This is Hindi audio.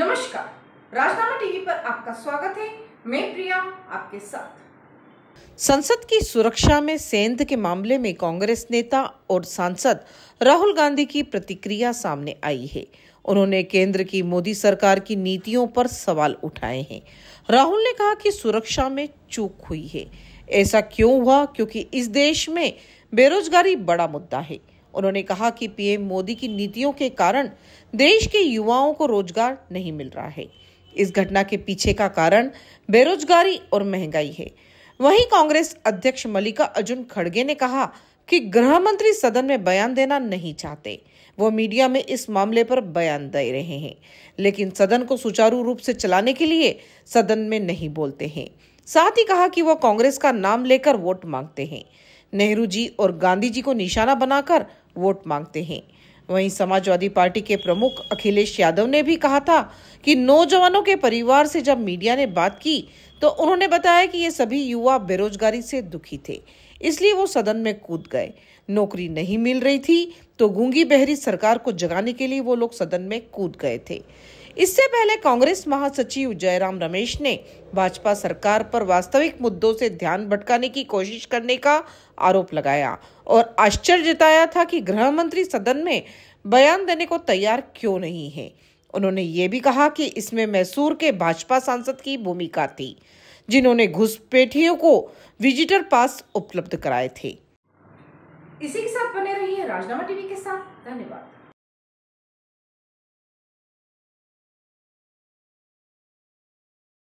नमस्कार राजनामा टीवी पर आपका स्वागत है मैं प्रिया आपके साथ संसद की सुरक्षा में सेंध के मामले में कांग्रेस नेता और सांसद राहुल गांधी की प्रतिक्रिया सामने आई है उन्होंने केंद्र की मोदी सरकार की नीतियों पर सवाल उठाए हैं राहुल ने कहा कि सुरक्षा में चूक हुई है ऐसा क्यों हुआ क्योंकि इस देश में बेरोजगारी बड़ा मुद्दा है उन्होंने कहा कि पीएम मोदी की नीतियों के कारण देश के युवाओं को रोजगार नहीं मिल रहा है इस घटना के पीछे का कारण बेरोजगारी और महंगाई है वहीं कांग्रेस अध्यक्ष मल्लिका अर्जुन खड़गे ने कहा कि गृह मंत्री सदन में बयान देना नहीं चाहते वो मीडिया में इस मामले पर बयान दे रहे हैं लेकिन सदन को सुचारू रूप से चलाने के लिए सदन में नहीं बोलते हैं साथ ही कहा कि वह कांग्रेस का नाम लेकर वोट मांगते हैं नेहरू जी और गांधी जी को निशाना बनाकर वोट मांगते हैं वहीं समाजवादी पार्टी के प्रमुख अखिलेश यादव ने भी कहा था कि नौजवानों के परिवार से जब मीडिया ने बात की तो उन्होंने बताया कि ये सभी युवा बेरोजगारी से दुखी थे इसलिए वो सदन में कूद गए नौकरी नहीं मिल रही थी तो गूंगी बहरी सरकार को जगाने के लिए वो लोग सदन में कूद गए थे इससे पहले कांग्रेस महासचिव जयराम रमेश ने भाजपा सरकार पर वास्तविक मुद्दों से ध्यान भटकाने की कोशिश करने का आरोप लगाया और आश्चर्य जताया था कि गृह मंत्री सदन में बयान देने को तैयार क्यों नहीं है उन्होंने ये भी कहा कि इसमें मैसूर के भाजपा सांसद की भूमिका थी जिन्होंने घुसपैठियों को विजिटर पास उपलब्ध कराए थे इसी के साथ बने रहिए राजनामा टीवी के साथ धन्यवाद